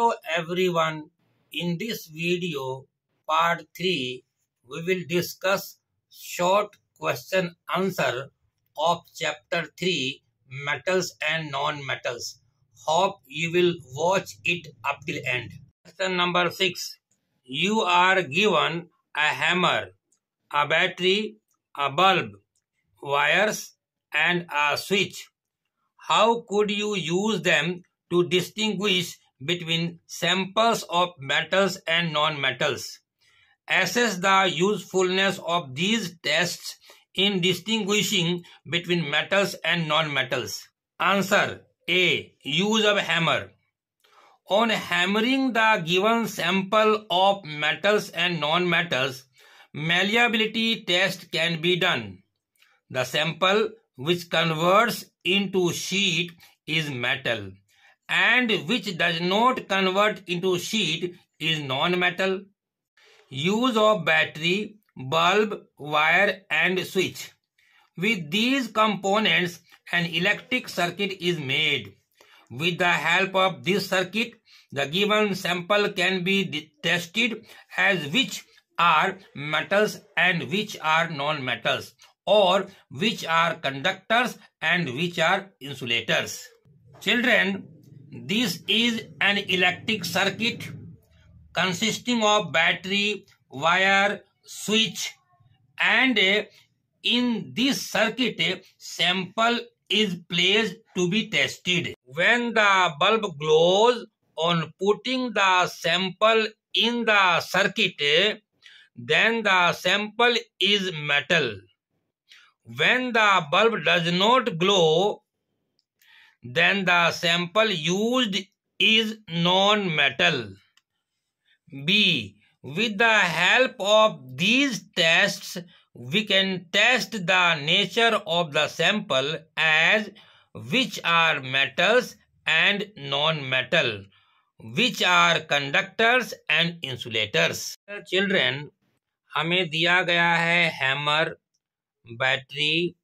Hello everyone. In this video, part 3, we will discuss short question answer of chapter 3, metals and non-metals. Hope you will watch it up till end. Question number 6. You are given a hammer, a battery, a bulb, wires and a switch. How could you use them to distinguish between samples of metals and non-metals. Assess the usefulness of these tests in distinguishing between metals and non-metals. Answer A. Use of hammer. On hammering the given sample of metals and non-metals, malleability test can be done. The sample which converts into sheet is metal and which does not convert into sheet is non-metal. Use of battery, bulb, wire and switch. With these components, an electric circuit is made. With the help of this circuit, the given sample can be tested as which are metals and which are non-metals or which are conductors and which are insulators. Children, this is an electric circuit consisting of battery, wire, switch and in this circuit sample is placed to be tested. When the bulb glows on putting the sample in the circuit, then the sample is metal. When the bulb does not glow, then the sample used is non-metal. B. With the help of these tests, we can test the nature of the sample as which are metals and non-metal, which are conductors and insulators. Children, हमें दिया गया है hammer battery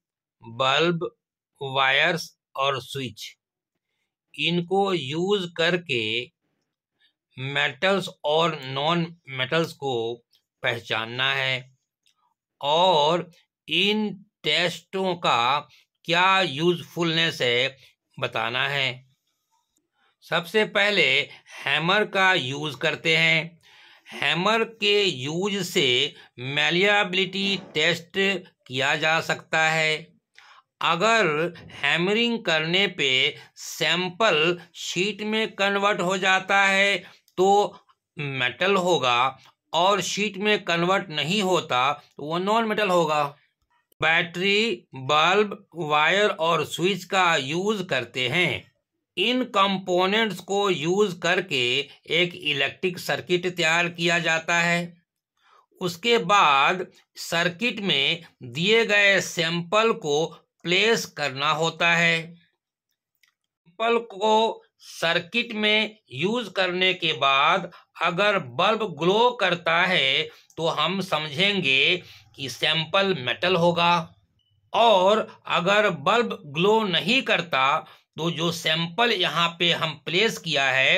bulb wires और switch इनको use करके metals और non metals को पहचानना है और इन टेस्टों का क्या यूजफुलनेस है बताना है सबसे पहले हैमर का यूज करते हैं हैमर के यूज से मेलियाबिलिटी टेस्ट किया जा सकता है अगर हैमरिंग करने पे सैंपल शीट में कन्वर्ट हो जाता है तो मेटल होगा और शीट में कन्वर्ट नहीं होता तो वो नॉन मेटल होगा बैटरी बल्ब वायर और स्विच का यूज करते हैं इन कंपोनेंट्स को यूज करके एक इलेक्ट्रिक सर्किट तैयार किया जाता है उसके बाद सर्किट में दिए गए सैंपल को प्लेस करना होता है पल को सर्किट में यूज करने के बाद अगर बल्ब ग्लो करता है तो हम समझेंगे कि सैंपल मेटल होगा और अगर बल्ब ग्लो नहीं करता तो जो सैंपल यहाँ पे हम प्लेस किया है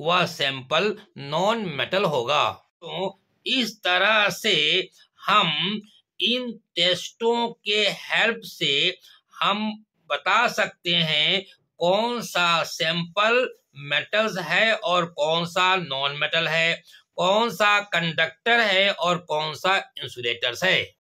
वह सैंपल नॉन मेटल होगा तो इस तरह से हम इन टेस्टों के हेल्प से हम बता सकते हैं कौन सा सैंपल मेटल्स है और कौन सा नॉन मेटल है कौन सा कंडक्टर है और कौन सा इंसुलेटर्स है